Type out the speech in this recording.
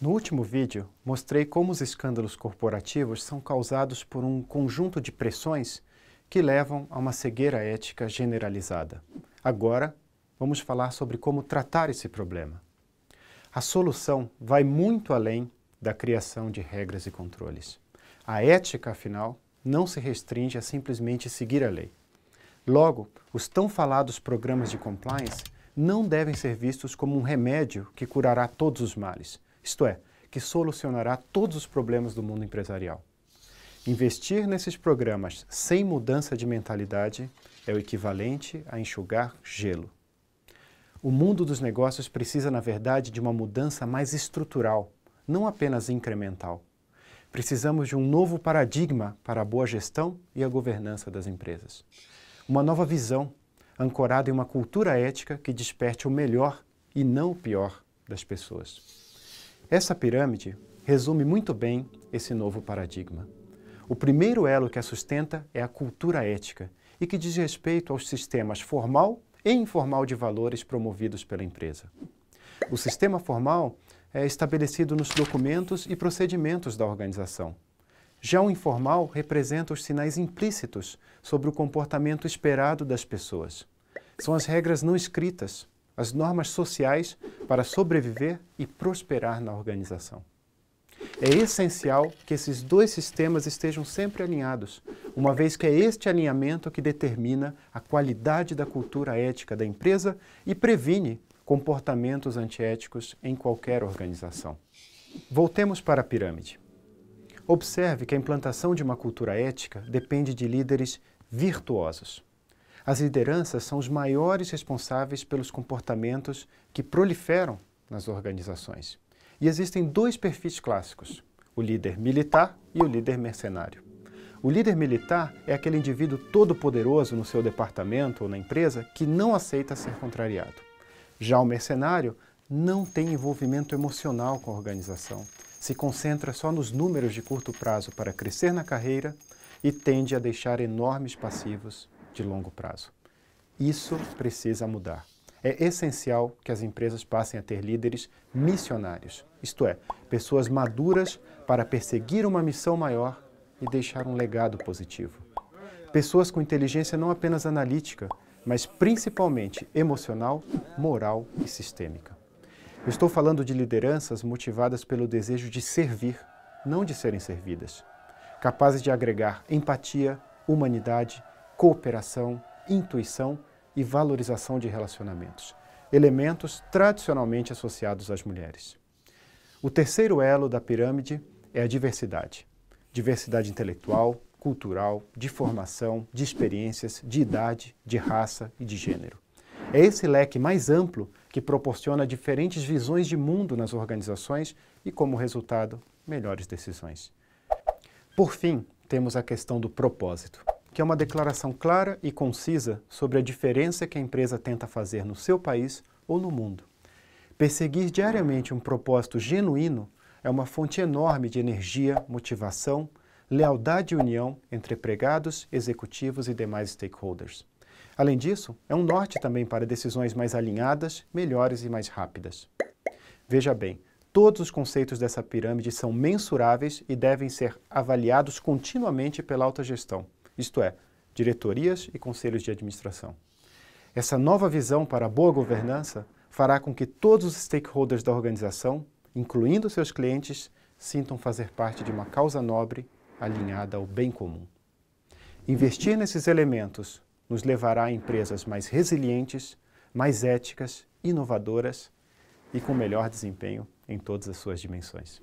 No último vídeo, mostrei como os escândalos corporativos são causados por um conjunto de pressões que levam a uma cegueira ética generalizada. Agora, vamos falar sobre como tratar esse problema. A solução vai muito além da criação de regras e controles. A ética, afinal, não se restringe a simplesmente seguir a lei. Logo, os tão falados programas de compliance não devem ser vistos como um remédio que curará todos os males, isto é, que solucionará todos os problemas do mundo empresarial. Investir nesses programas sem mudança de mentalidade é o equivalente a enxugar gelo. O mundo dos negócios precisa, na verdade, de uma mudança mais estrutural, não apenas incremental. Precisamos de um novo paradigma para a boa gestão e a governança das empresas. Uma nova visão, ancorada em uma cultura ética que desperte o melhor e não o pior das pessoas. Essa pirâmide resume muito bem esse novo paradigma. O primeiro elo que a sustenta é a cultura ética e que diz respeito aos sistemas formal e informal de valores promovidos pela empresa. O sistema formal é estabelecido nos documentos e procedimentos da organização. Já o informal representa os sinais implícitos sobre o comportamento esperado das pessoas. São as regras não escritas as normas sociais para sobreviver e prosperar na organização. É essencial que esses dois sistemas estejam sempre alinhados, uma vez que é este alinhamento que determina a qualidade da cultura ética da empresa e previne comportamentos antiéticos em qualquer organização. Voltemos para a pirâmide. Observe que a implantação de uma cultura ética depende de líderes virtuosos. As lideranças são os maiores responsáveis pelos comportamentos que proliferam nas organizações. E existem dois perfis clássicos: o líder militar e o líder mercenário. O líder militar é aquele indivíduo todo-poderoso no seu departamento ou na empresa que não aceita ser contrariado. Já o mercenário não tem envolvimento emocional com a organização, se concentra só nos números de curto prazo para crescer na carreira e tende a deixar enormes passivos de longo prazo. Isso precisa mudar. É essencial que as empresas passem a ter líderes missionários, isto é, pessoas maduras para perseguir uma missão maior e deixar um legado positivo. Pessoas com inteligência não apenas analítica, mas principalmente emocional, moral e sistêmica. Eu estou falando de lideranças motivadas pelo desejo de servir, não de serem servidas, capazes de agregar empatia, humanidade cooperação, intuição e valorização de relacionamentos, elementos tradicionalmente associados às mulheres. O terceiro elo da pirâmide é a diversidade. Diversidade intelectual, cultural, de formação, de experiências, de idade, de raça e de gênero. É esse leque mais amplo que proporciona diferentes visões de mundo nas organizações e, como resultado, melhores decisões. Por fim, temos a questão do propósito que é uma declaração clara e concisa sobre a diferença que a empresa tenta fazer no seu país ou no mundo. Perseguir diariamente um propósito genuíno é uma fonte enorme de energia, motivação, lealdade e união entre empregados, executivos e demais stakeholders. Além disso, é um norte também para decisões mais alinhadas, melhores e mais rápidas. Veja bem, todos os conceitos dessa pirâmide são mensuráveis e devem ser avaliados continuamente pela alta gestão isto é, diretorias e conselhos de administração. Essa nova visão para a boa governança fará com que todos os stakeholders da organização, incluindo seus clientes, sintam fazer parte de uma causa nobre alinhada ao bem comum. Investir nesses elementos nos levará a empresas mais resilientes, mais éticas, inovadoras e com melhor desempenho em todas as suas dimensões.